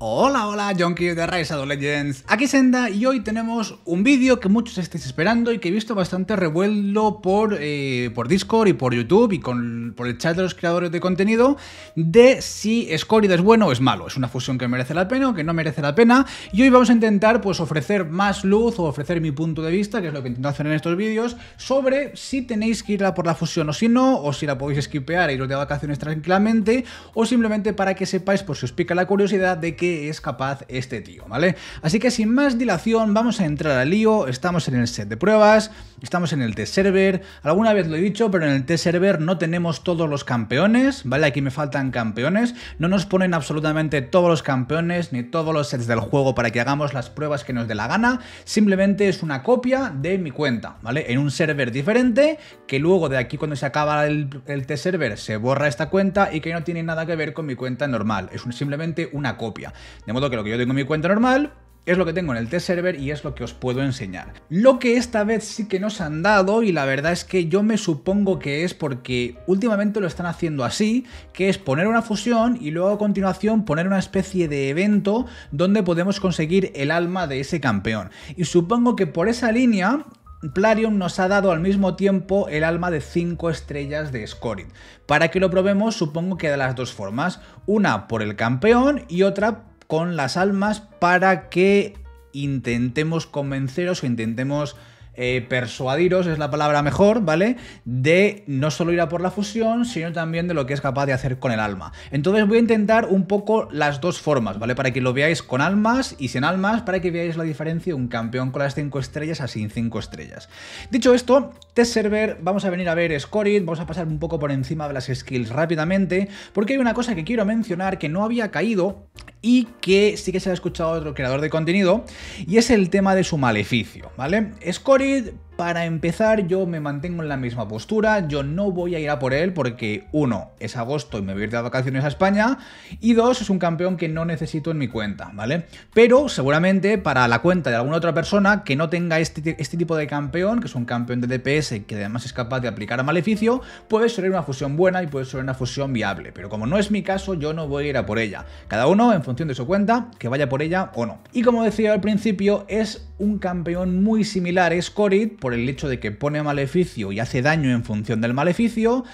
Hola, hola, Jonky de Rise of Legends. Aquí Senda y hoy tenemos un vídeo que muchos estáis esperando y que he visto bastante revuelo por, eh, por Discord y por YouTube y por el chat de los creadores de contenido de si Scorid es bueno o es malo. Es una fusión que merece la pena o que no merece la pena y hoy vamos a intentar pues ofrecer más luz o ofrecer mi punto de vista, que es lo que intento hacer en estos vídeos, sobre si tenéis que irla por la fusión o si no, o si la podéis esquipear e iros de vacaciones tranquilamente, o simplemente para que sepáis, por si os pica la curiosidad de que es capaz este tío, ¿vale? Así que sin más dilación, vamos a entrar al lío. Estamos en el set de pruebas, estamos en el test server. Alguna vez lo he dicho, pero en el test server no tenemos todos los campeones, ¿vale? Aquí me faltan campeones. No nos ponen absolutamente todos los campeones ni todos los sets del juego para que hagamos las pruebas que nos dé la gana. Simplemente es una copia de mi cuenta, ¿vale? En un server diferente que luego de aquí cuando se acaba el, el test server se borra esta cuenta y que no tiene nada que ver con mi cuenta normal. Es simplemente una copia. De modo que lo que yo tengo en mi cuenta normal es lo que tengo en el test server y es lo que os puedo enseñar. Lo que esta vez sí que nos han dado y la verdad es que yo me supongo que es porque últimamente lo están haciendo así, que es poner una fusión y luego a continuación poner una especie de evento donde podemos conseguir el alma de ese campeón. Y supongo que por esa línea Plarium nos ha dado al mismo tiempo el alma de 5 estrellas de Scorid. Para que lo probemos, supongo que de las dos formas, una por el campeón y otra con las almas para que intentemos convenceros o intentemos eh, persuadiros, es la palabra mejor, ¿vale? De no solo ir a por la fusión, sino también de lo que es capaz de hacer con el alma. Entonces voy a intentar un poco las dos formas, ¿vale? Para que lo veáis con almas y sin almas, para que veáis la diferencia de un campeón con las 5 estrellas a sin 5 estrellas. Dicho esto, test server, vamos a venir a ver scoring, vamos a pasar un poco por encima de las skills rápidamente, porque hay una cosa que quiero mencionar que no había caído y que sí que se ha escuchado otro creador de contenido, y es el tema de su maleficio, ¿vale? Scorid, para empezar, yo me mantengo en la misma postura, yo no voy a ir a por él porque, uno, es agosto y me voy a ir de vacaciones a España, y dos, es un campeón que no necesito en mi cuenta, ¿vale? Pero seguramente para la cuenta de alguna otra persona que no tenga este, este tipo de campeón, que es un campeón de DPS que además es capaz de aplicar a maleficio, puede ser una fusión buena y puede ser una fusión viable, pero como no es mi caso, yo no voy a ir a por ella. Cada uno en función de su cuenta, que vaya por ella o no. Y como decía al principio, es un campeón muy similar a Scorid por el hecho de que pone maleficio y hace daño en función del maleficio,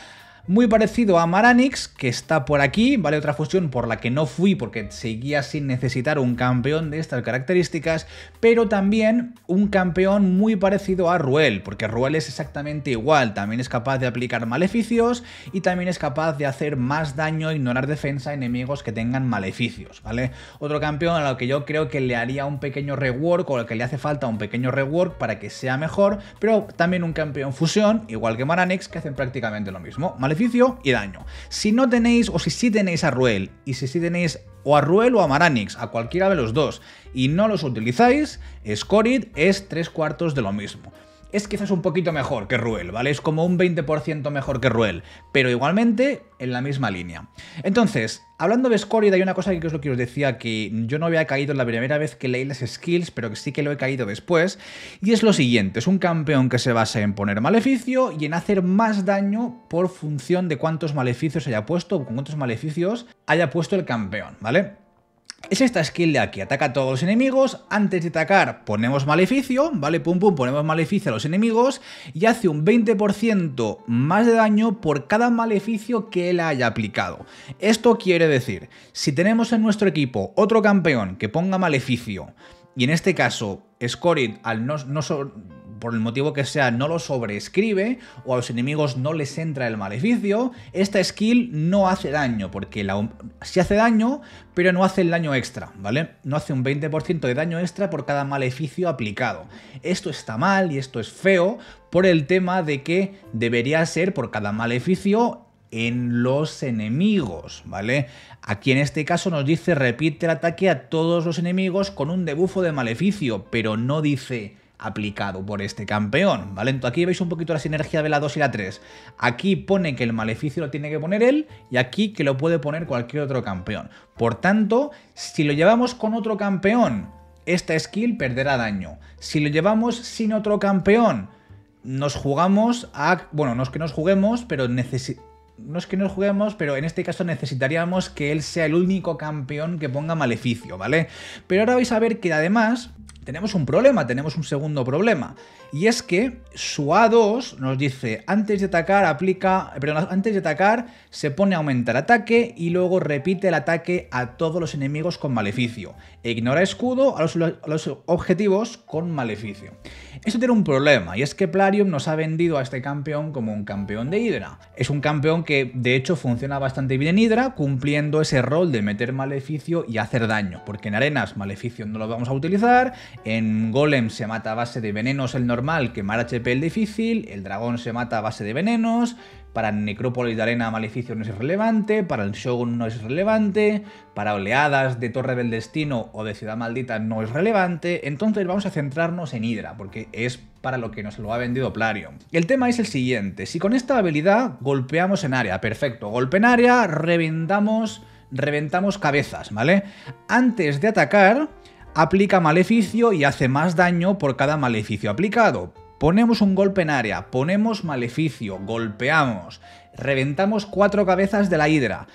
muy parecido a Maranix, que está por aquí, ¿vale? Otra fusión por la que no fui porque seguía sin necesitar un campeón de estas características, pero también un campeón muy parecido a Ruel, porque Ruel es exactamente igual, también es capaz de aplicar maleficios y también es capaz de hacer más daño e ignorar defensa a enemigos que tengan maleficios, ¿vale? Otro campeón a lo que yo creo que le haría un pequeño rework o a lo que le hace falta un pequeño rework para que sea mejor, pero también un campeón fusión, igual que Maranix, que hacen prácticamente lo mismo, ¿vale? y daño. Si no tenéis, o si sí tenéis a Ruel, y si sí tenéis o a Ruel o a Maranix, a cualquiera de los dos, y no los utilizáis, Scorid es tres cuartos de lo mismo es quizás un poquito mejor que Ruel, ¿vale? Es como un 20% mejor que Ruel, pero igualmente en la misma línea. Entonces, hablando de Scorid, hay una cosa que es lo que os decía, que yo no había caído la primera vez que leí las skills, pero que sí que lo he caído después, y es lo siguiente, es un campeón que se basa en poner maleficio y en hacer más daño por función de cuántos maleficios haya puesto, o con cuántos maleficios haya puesto el campeón, ¿vale? es esta skill de aquí. Ataca a todos los enemigos. Antes de atacar ponemos maleficio, ¿vale? Pum pum, ponemos maleficio a los enemigos y hace un 20% más de daño por cada maleficio que él haya aplicado. Esto quiere decir, si tenemos en nuestro equipo otro campeón que ponga maleficio y en este caso Scorid al no, no por el motivo que sea, no lo sobreescribe o a los enemigos no les entra el maleficio, esta skill no hace daño, porque la, sí hace daño, pero no hace el daño extra, ¿vale? No hace un 20% de daño extra por cada maleficio aplicado. Esto está mal y esto es feo por el tema de que debería ser por cada maleficio en los enemigos, ¿vale? Aquí en este caso nos dice repite el ataque a todos los enemigos con un debufo de maleficio, pero no dice aplicado por este campeón, ¿vale? Entonces aquí veis un poquito la sinergia de la 2 y la 3. Aquí pone que el maleficio lo tiene que poner él y aquí que lo puede poner cualquier otro campeón. Por tanto, si lo llevamos con otro campeón, esta skill perderá daño. Si lo llevamos sin otro campeón, nos jugamos a... Bueno, no es que nos juguemos, pero necesitamos no es que nos juguemos, pero en este caso necesitaríamos que él sea el único campeón que ponga maleficio, ¿vale? Pero ahora vais a ver que además tenemos un problema, tenemos un segundo problema. Y es que su A2 nos dice, antes de atacar aplica, perdón, antes de atacar se pone a aumentar ataque y luego repite el ataque a todos los enemigos con maleficio. E ignora escudo a los, objetivos con maleficio. Esto tiene un problema y es que Plarium nos ha vendido a este campeón como un campeón de Hydra. Es un campeón que de hecho funciona bastante bien en Hydra cumpliendo ese rol de meter maleficio y hacer daño. Porque en arenas maleficio no lo vamos a utilizar, en golem se mata a base de venenos el normal que quemar HP el difícil, el dragón se mata a base de venenos, para Necrópolis de Arena Maleficio no es relevante, para el Shogun no es relevante, para oleadas de Torre del Destino o de Ciudad Maldita no es relevante, entonces vamos a centrarnos en Hydra, porque es para lo que nos lo ha vendido Plarium. El tema es el siguiente, si con esta habilidad golpeamos en área, perfecto, golpe en área, reventamos, reventamos cabezas, ¿vale? Antes de atacar aplica maleficio y hace más daño por cada maleficio aplicado. Ponemos un golpe en área, ponemos maleficio, golpeamos, reventamos cuatro cabezas de la hidra.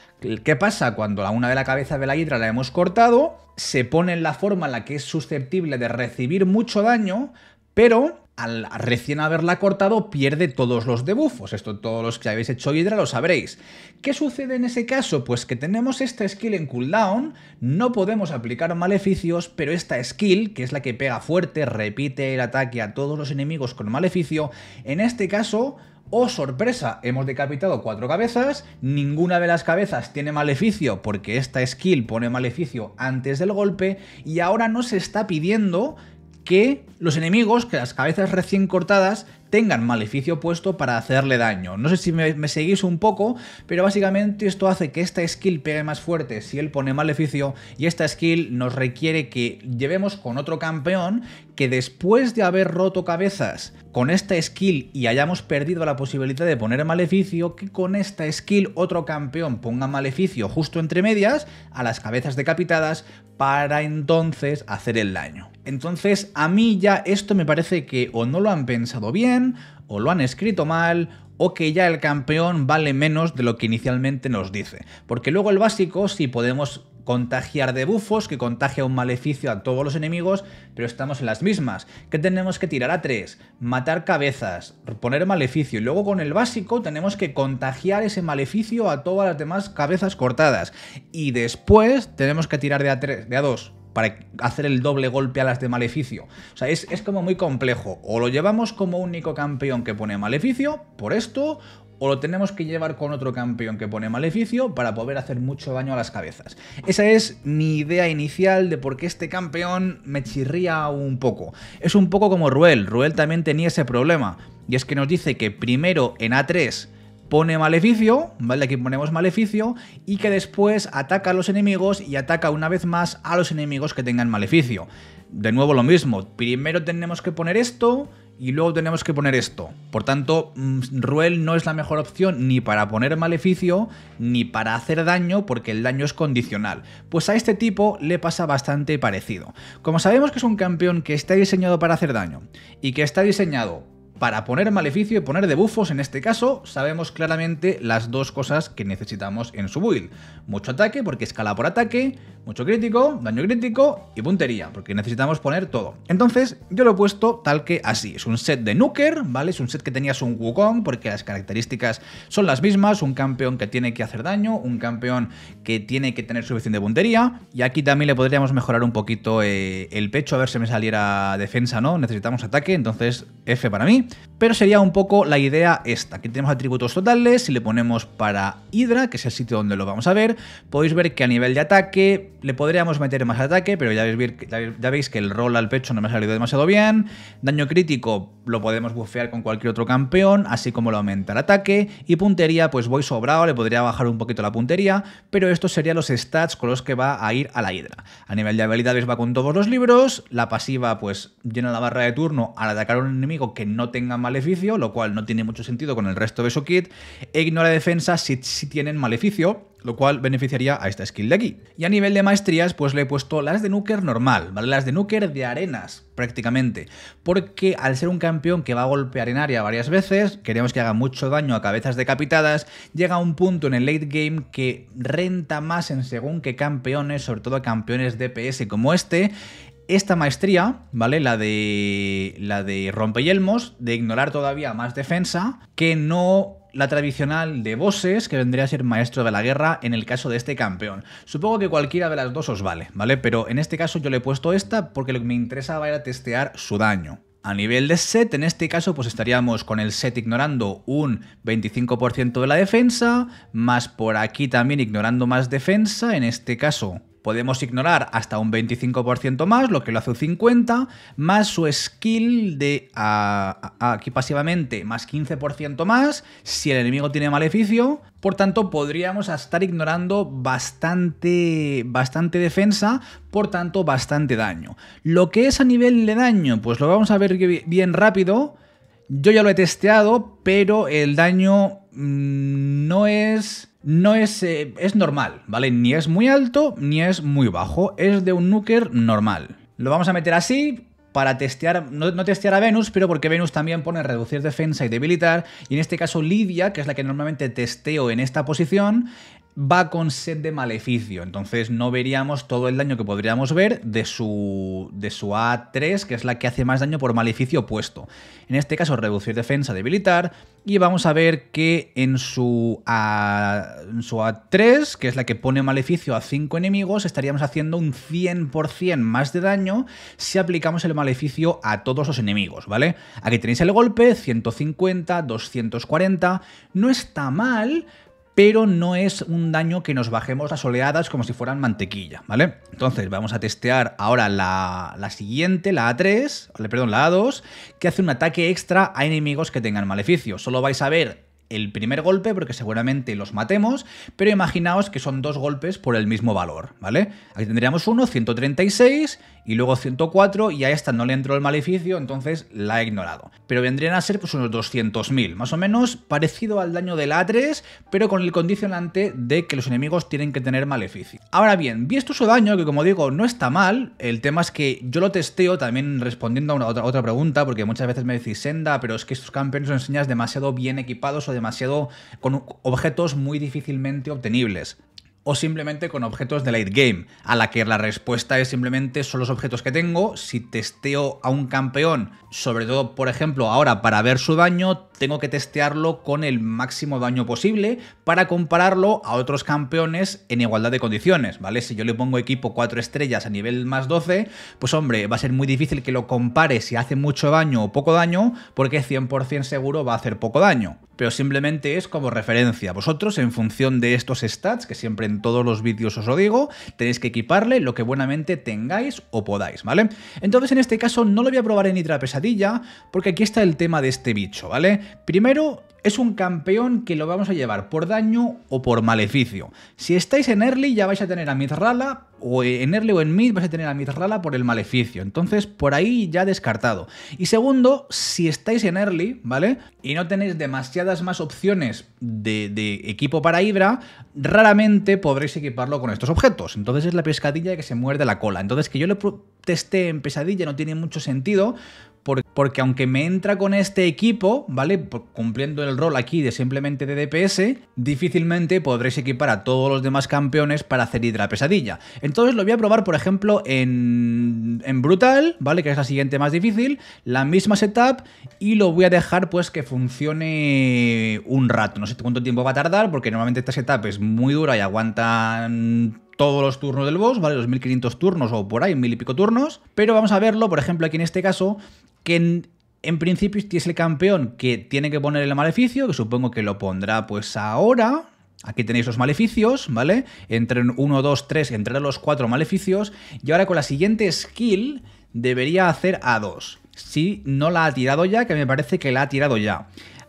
¿Qué pasa? Cuando la una de las cabezas de la hidra la hemos cortado, se pone en la forma en la que es susceptible de recibir mucho daño, pero al recién haberla cortado pierde todos los debufos. Esto todos los que habéis hecho Hydra lo sabréis. ¿Qué sucede en ese caso? Pues que tenemos esta skill en cooldown, no podemos aplicar maleficios, pero esta skill, que es la que pega fuerte, repite el ataque a todos los enemigos con maleficio, en este caso... ¡Oh, sorpresa! Hemos decapitado cuatro cabezas, ninguna de las cabezas tiene maleficio porque esta skill pone maleficio antes del golpe y ahora nos está pidiendo que los enemigos, que las cabezas recién cortadas, tengan maleficio puesto para hacerle daño. No sé si me, seguís un poco, pero básicamente esto hace que esta skill pegue más fuerte si él pone maleficio y esta skill nos requiere que llevemos con otro campeón que después de haber roto cabezas con esta skill y hayamos perdido la posibilidad de poner maleficio, que con esta skill otro campeón ponga maleficio justo entre medias a las cabezas decapitadas para entonces hacer el daño. Entonces a mí ya esto me parece que o no lo han pensado bien, o lo han escrito mal, o que ya el campeón vale menos de lo que inicialmente nos dice. Porque luego el básico, si podemos contagiar de bufos, que contagia un maleficio a todos los enemigos, pero estamos en las mismas. que tenemos que tirar a 3? Matar cabezas, poner maleficio, y luego con el básico tenemos que contagiar ese maleficio a todas las demás cabezas cortadas. Y después tenemos que tirar de a tres de a 2, para hacer el doble golpe a las de maleficio. O sea, es, es, como muy complejo. O lo llevamos como único campeón que pone maleficio, por esto, o lo tenemos que llevar con otro campeón que pone maleficio para poder hacer mucho daño a las cabezas. Esa es mi idea inicial de por qué este campeón me chirría un poco. Es un poco como Ruel, Ruel también tenía ese problema, y es que nos dice que primero en A3 pone maleficio, ¿vale? Aquí ponemos maleficio, y que después ataca a los enemigos y ataca una vez más a los enemigos que tengan maleficio. De nuevo lo mismo, primero tenemos que poner esto y luego tenemos que poner esto. Por tanto, mm, Ruel no es la mejor opción ni para poner maleficio ni para hacer daño porque el daño es condicional. Pues a este tipo le pasa bastante parecido. Como sabemos que es un campeón que está diseñado para hacer daño y que está diseñado para poner maleficio y poner debufos. En este caso, sabemos claramente las dos cosas que necesitamos en su build. Mucho ataque, porque escala por ataque, mucho crítico, daño crítico y puntería, porque necesitamos poner todo. Entonces, yo lo he puesto tal que así. Es un set de Nuker, ¿vale? Es un set que tenías un Wukong, porque las características son las mismas. Un campeón que tiene que hacer daño, un campeón que tiene que tener suficiente puntería. Y aquí también le podríamos mejorar un poquito eh, el pecho, a ver si me saliera defensa, ¿no? Necesitamos ataque, entonces F para mí pero sería un poco la idea esta. Aquí tenemos atributos totales, si le ponemos para Hydra, que es el sitio donde lo vamos a ver, podéis ver que a nivel de ataque le podríamos meter más ataque, pero ya veis, ya que el rol al pecho no me ha salido demasiado bien, daño crítico lo podemos bufear con cualquier otro campeón, así como lo aumenta el ataque, y puntería pues voy sobrado, le podría bajar un poquito la puntería, pero estos serían los stats con los que va a ir a la Hydra. A nivel de habilidades va con todos los libros, la pasiva pues llena la barra de turno al atacar a un enemigo que no tenga maleficio, lo cual no tiene mucho sentido con el resto de su kit, e ignora defensa si, tienen maleficio, lo cual beneficiaría a esta skill de aquí. Y a nivel de maestrías, pues le he puesto las de Nuker normal, ¿vale? Las de Nuker de arenas, prácticamente. Porque al ser un campeón que va a golpear en área varias veces, queremos que haga mucho daño a cabezas decapitadas, llega un punto en el late game que renta más en según que campeones, sobre todo a campeones DPS como este, esta maestría, ¿vale? La de, la de rompeyelmos, de ignorar todavía más defensa, que no la tradicional de bosses, que vendría a ser maestro de la guerra en el caso de este campeón. Supongo que cualquiera de las dos os vale, ¿vale? Pero en este caso yo le he puesto esta porque lo que me interesaba era testear su daño. A nivel de set, en este caso, pues estaríamos con el set ignorando un 25% de la defensa, más por aquí también ignorando más defensa, en este caso podemos ignorar hasta un 25% más, lo que lo hace un 50%, más su skill de aquí pasivamente más 15% más, si el enemigo tiene maleficio. Por tanto, podríamos estar ignorando bastante, bastante defensa, por tanto, bastante daño. Lo que es a nivel de daño, pues lo vamos a ver bien rápido. Yo ya lo he testeado, pero el daño mm, no es no es, eh, es normal, ¿vale? Ni es muy alto ni es muy bajo, es de un nuker normal. Lo vamos a meter así para testear, no, no, testear a Venus, pero porque Venus también pone reducir defensa y debilitar, y en este caso Lidia, que es la que normalmente testeo en esta posición, va con set de maleficio, entonces no veríamos todo el daño que podríamos ver de su, de su A3, que es la que hace más daño por maleficio opuesto. En este caso, reducir defensa, debilitar, y vamos a ver que en su, en su A3, que es la que pone maleficio a 5 enemigos, estaríamos haciendo un 100% más de daño si aplicamos el maleficio a todos los enemigos, ¿vale? Aquí tenéis el golpe, 150, 240, no está mal, pero no es un daño que nos bajemos las oleadas como si fueran mantequilla, ¿vale? Entonces vamos a testear ahora la, la siguiente, la A3, perdón, la A2, que hace un ataque extra a enemigos que tengan maleficio. Solo vais a ver el primer golpe porque seguramente los matemos, pero imaginaos que son dos golpes por el mismo valor, ¿vale? Aquí tendríamos uno, 136, y luego 104, y a esta no le entró el maleficio, entonces la he ignorado. Pero vendrían a ser pues, unos 200.000, más o menos parecido al daño del A3, pero con el condicionante de que los enemigos tienen que tener maleficio. Ahora bien, visto su daño, que como digo, no está mal, el tema es que yo lo testeo también respondiendo a una otra, pregunta, porque muchas veces me decís, Senda, pero es que estos campeones los enseñas demasiado bien equipados o demasiado. con objetos muy difícilmente obtenibles o simplemente con objetos de late game, a la que la respuesta es simplemente son los objetos que tengo, si testeo a un campeón, sobre todo por ejemplo ahora para ver su daño, tengo que testearlo con el máximo daño posible para compararlo a otros campeones en igualdad de condiciones, ¿vale? Si yo le pongo equipo 4 estrellas a nivel más 12, pues hombre, va a ser muy difícil que lo compare si hace mucho daño o poco daño, porque 100% seguro va a hacer poco daño. Pero simplemente es como referencia. Vosotros, en función de estos stats que siempre todos los vídeos os lo digo, tenéis que equiparle lo que buenamente tengáis o podáis, ¿vale? Entonces en este caso no lo voy a probar en Hidra Pesadilla, porque aquí está el tema de este bicho, ¿vale? Primero, es un campeón que lo vamos a llevar por daño o por maleficio. Si estáis en early ya vais a tener a Mithrala, o en early o en mid vais a tener a Mithrala por el maleficio. Entonces por ahí ya descartado. Y segundo, si estáis en early, ¿vale? Y no tenéis demasiadas más opciones de, equipo para Ibra, raramente podréis equiparlo con estos objetos. Entonces es la pescadilla que se muerde la cola. Entonces que yo le testé en pesadilla no tiene mucho sentido porque aunque me entra con este equipo, ¿vale? Cumpliendo el rol aquí de simplemente de DPS, difícilmente podréis equipar a todos los demás campeones para hacer Hidra pesadilla. Entonces lo voy a probar, por ejemplo, en, en Brutal, ¿vale? Que es la siguiente más difícil, la misma setup y lo voy a dejar pues que funcione un rato. No sé cuánto tiempo va a tardar porque normalmente esta setup es muy dura y aguantan todos los turnos del boss, ¿vale? Los 1500 turnos o por ahí, mil y pico turnos. Pero vamos a verlo, por ejemplo, aquí en este caso, que en, principio principio es el campeón que tiene que poner el maleficio, que supongo que lo pondrá pues ahora, Aquí tenéis los maleficios, ¿vale? Entre 1, 2, 3, entre los 4 maleficios. Y ahora con la siguiente skill debería hacer A2. Si no la ha tirado ya, que me parece que la ha tirado ya.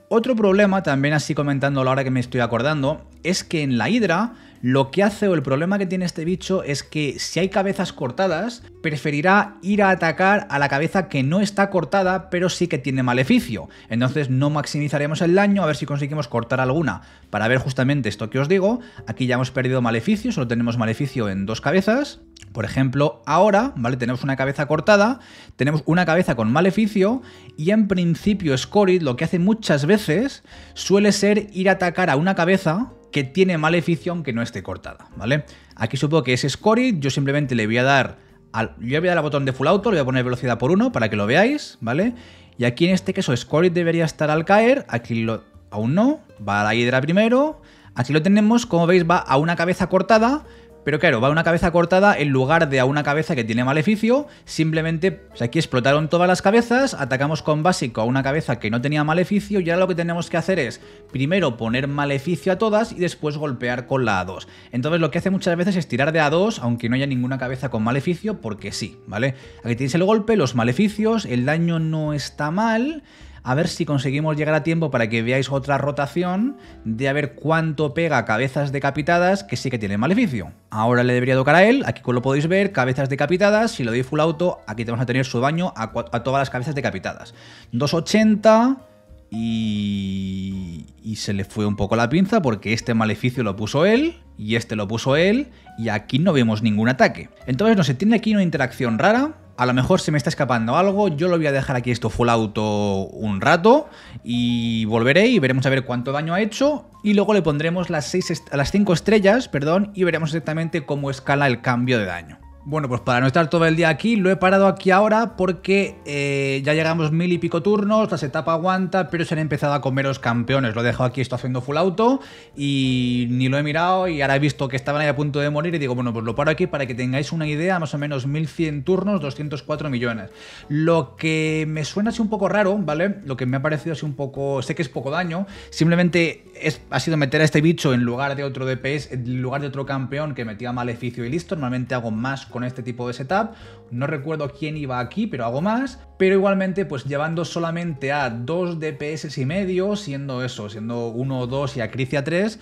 Otro problema, también así comentando ahora que me estoy acordando, es que en la hidra lo que hace o el problema que tiene este bicho es que si hay cabezas cortadas, preferirá ir a atacar a la cabeza que no está cortada, pero sí que tiene maleficio. Entonces no maximizaremos el daño a ver si conseguimos cortar alguna. Para ver justamente esto que os digo, aquí ya hemos perdido maleficio, solo tenemos maleficio en dos cabezas. Por ejemplo, ahora, ¿vale? Tenemos una cabeza cortada, tenemos una cabeza con maleficio y en principio Scorid lo que hace muchas veces suele ser ir a atacar a una cabeza, que tiene maleficio que no esté cortada, ¿vale? Aquí supongo que es Scorid yo simplemente le voy a dar al, yo voy a dar al botón de full auto, le voy a poner velocidad por 1 para que lo veáis, ¿vale? Y aquí en este caso Scory debería estar al caer, aquí lo, aún no, va a la hidra primero, aquí lo tenemos, como veis va a una cabeza cortada, pero claro, va una cabeza cortada en lugar de a una cabeza que tiene maleficio. Simplemente aquí explotaron todas las cabezas, atacamos con básico a una cabeza que no tenía maleficio. Y ahora lo que tenemos que hacer es primero poner maleficio a todas y después golpear con la A2. Entonces lo que hace muchas veces es tirar de A2, aunque no haya ninguna cabeza con maleficio, porque sí, ¿vale? Aquí tienes el golpe, los maleficios, el daño no está mal a ver si conseguimos llegar a tiempo para que veáis otra rotación de a ver cuánto pega cabezas decapitadas, que sí que tiene maleficio. Ahora le debería tocar a él, aquí lo podéis ver, cabezas decapitadas, si lo doy full auto, aquí tenemos a tener su daño a, todas las cabezas decapitadas. 280... Y... y, se le fue un poco la pinza porque este maleficio lo puso él y este lo puso él y aquí no vemos ningún ataque. Entonces no se sé, tiene aquí una interacción rara a lo mejor se me está escapando algo, yo lo voy a dejar aquí esto full auto un rato y volveré y veremos a ver cuánto daño ha hecho y luego le pondremos las, seis las 5 estrellas perdón, y veremos exactamente cómo escala el cambio de daño. Bueno, pues para no estar todo el día aquí, lo he parado aquí ahora porque eh, ya llegamos mil y pico turnos, la etapa aguanta, pero se han empezado a comer los campeones. Lo he dejado aquí, estoy haciendo full auto y ni lo he mirado y ahora he visto que estaban ahí a punto de morir y digo, bueno, pues lo paro aquí para que tengáis una idea, más o menos 1100 turnos, 204 millones. Lo que me suena así un poco raro, ¿vale? Lo que me ha parecido así un poco, sé que es poco daño, simplemente ha sido meter a este bicho en lugar de otro DPS, en lugar de otro campeón que metía maleficio y listo. Normalmente hago más con este tipo de setup. No recuerdo quién iba aquí, pero hago más. Pero igualmente, pues llevando solamente a 2 DPS y medio, siendo eso, siendo 1 o 2 y acricia 3,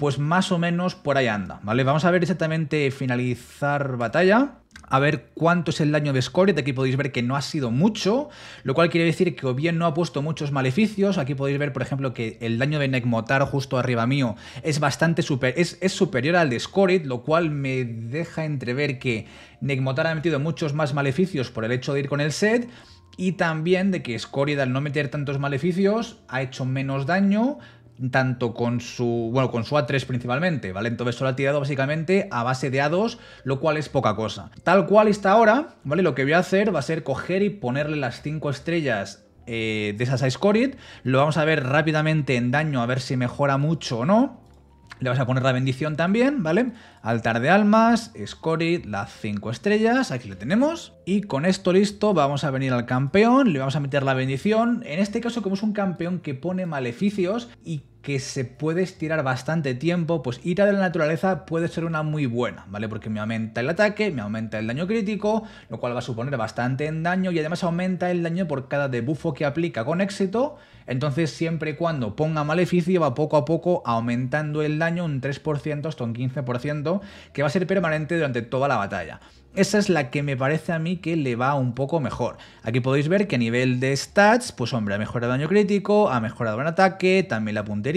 pues más o menos por ahí anda, ¿vale? Vamos a ver exactamente finalizar batalla. A ver cuánto es el daño de Scorid. aquí podéis ver que no ha sido mucho, lo cual quiere decir que o bien no ha puesto muchos maleficios, aquí podéis ver por ejemplo que el daño de Necmotar justo arriba mío es bastante es, superior al de Scoret, lo cual me deja entrever que Necmotar ha metido muchos más maleficios por el hecho de ir con el set, y también de que Scorid al no meter tantos maleficios ha hecho menos daño, tanto con su, bueno, con su A3 principalmente, ¿vale? Entonces solo ha tirado básicamente a base de A2, lo cual es poca cosa. Tal cual está ahora, ¿vale? Lo que voy a hacer va a ser coger y ponerle las 5 estrellas eh, de esas Ice Lo vamos a ver rápidamente en daño, a ver si mejora mucho o no. Le vas a poner la bendición también, ¿vale? Altar de almas, Scorid, las 5 estrellas, aquí lo tenemos. Y con esto listo vamos a venir al campeón, le vamos a meter la bendición. En este caso como es un campeón que pone maleficios y que se puede estirar bastante tiempo, pues ir de la naturaleza puede ser una muy buena, ¿vale? Porque me aumenta el ataque, me aumenta el daño crítico, lo cual va a suponer bastante en daño y además aumenta el daño por cada debuffo que aplica con éxito. Entonces, siempre y cuando ponga maleficio, va poco a poco aumentando el daño un 3% hasta un 15%, que va a ser permanente durante toda la batalla. Esa es la que me parece a mí que le va un poco mejor. Aquí podéis ver que a nivel de stats, pues hombre, ha mejorado daño crítico, ha mejorado en ataque, también la apunté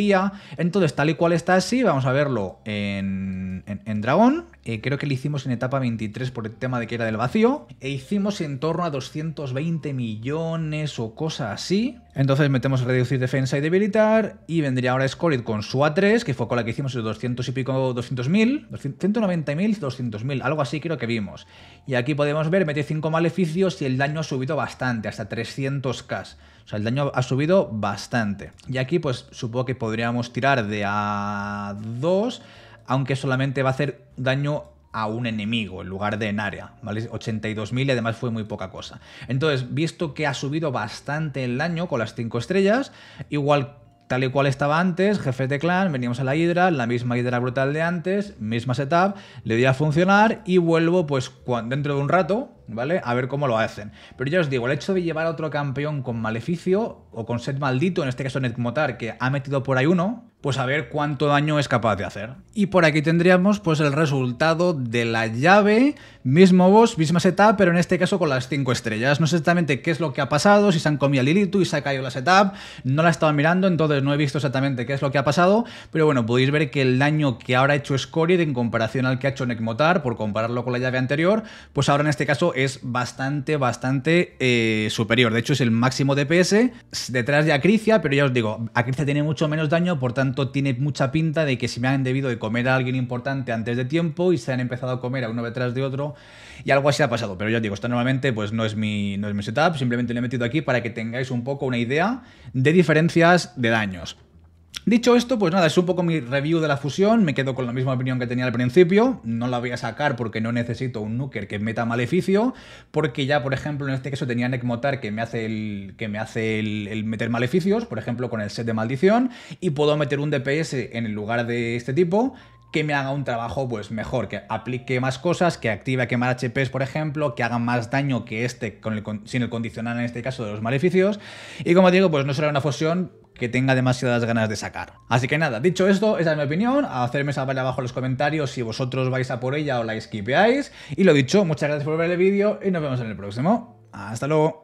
entonces, tal y cual está así, vamos a verlo en, en, en dragón. Eh, creo que lo hicimos en etapa 23 por el tema de que era del vacío, e hicimos en torno a 220 millones o cosa así. Entonces metemos reducir defensa y debilitar, y vendría ahora Scorid con su A3, que fue con la que hicimos el 200 y pico, 200.000 mil, 200.000, mil, algo así creo que vimos. Y aquí podemos ver, mete 5 maleficios y el daño ha subido bastante, hasta 300k. O sea, el daño ha subido bastante. Y aquí pues supongo que podríamos tirar de A2 aunque solamente va a hacer daño a un enemigo en lugar de en área, ¿vale? 82.000 y además fue muy poca cosa. Entonces, visto que ha subido bastante el daño con las 5 estrellas, igual tal y cual estaba antes, jefe de clan, veníamos a la hidra, la misma hidra brutal de antes, misma setup, le doy a funcionar y vuelvo pues dentro de un rato, ¿vale? A ver cómo lo hacen. Pero ya os digo, el hecho de llevar a otro campeón con maleficio o con set maldito, en este caso Netmotar, que ha metido por ahí uno, pues a ver cuánto daño es capaz de hacer. Y por aquí tendríamos pues el resultado de la llave Mismo boss, misma setup, pero en este caso con las 5 estrellas. No sé exactamente qué es lo que ha pasado, si se han comido a y se ha caído la setup. No la he estado mirando, entonces no he visto exactamente qué es lo que ha pasado. Pero bueno, podéis ver que el daño que ahora ha hecho Scorid en comparación al que ha hecho Necmotar, por compararlo con la llave anterior, pues ahora en este caso es bastante, bastante eh, superior. De hecho, es el máximo DPS detrás de Acricia, pero ya os digo, Acricia tiene mucho menos daño, por tanto tiene mucha pinta de que si me han debido de comer a alguien importante antes de tiempo y se han empezado a comer a uno detrás de otro, y algo así ha pasado. Pero ya os digo, esto normalmente pues, no, es mi, setup, simplemente lo he metido aquí para que tengáis un poco una idea de diferencias de daños. Dicho esto, pues nada, es un poco mi review de la fusión, me quedo con la misma opinión que tenía al principio, no la voy a sacar porque no necesito un nuker que meta maleficio, porque ya, por ejemplo, en este caso tenía Necmotar que me hace el, que me hace el, meter maleficios, por ejemplo, con el set de maldición, y puedo meter un DPS en el lugar de este tipo, que me haga un trabajo pues mejor, que aplique más cosas, que active a quemar HPs, e por ejemplo, que haga más daño que este sin el condicional en este caso de los maleficios. Y como digo, pues no será una fusión que tenga demasiadas ganas de sacar. Así que nada, dicho esto, esa es mi opinión, hacerme saber abajo en los comentarios si vosotros vais a por ella o la esquipeáis. Y lo dicho, muchas gracias por ver el vídeo y nos vemos en el próximo. Hasta luego.